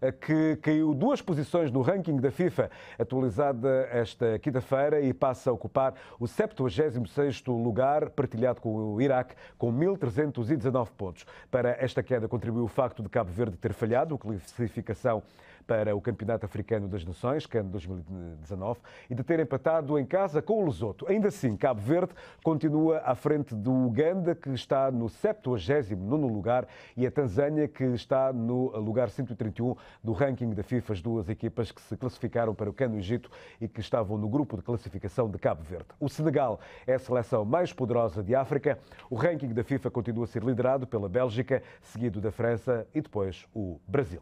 Eh, que caiu duas posições no ranking da FIFA, atualizada esta quinta-feira, e passa a ocupar o 76º lugar, partilhado com o Iraque, com 1.319 pontos. Para esta queda contribuiu o facto de Cabo Verde ter falhado a classificação para o Campeonato Africano das Nações, que é de 2019, e de ter empatado em casa com o Lesoto. Ainda assim, Cabo Verde continua à frente do Uganda, que está no 79º lugar, e a Tanzânia, que está no lugar 100 131 do ranking da FIFA, as duas equipas que se classificaram para o Cano Egito e que estavam no grupo de classificação de Cabo Verde. O Senegal é a seleção mais poderosa de África. O ranking da FIFA continua a ser liderado pela Bélgica, seguido da França e depois o Brasil.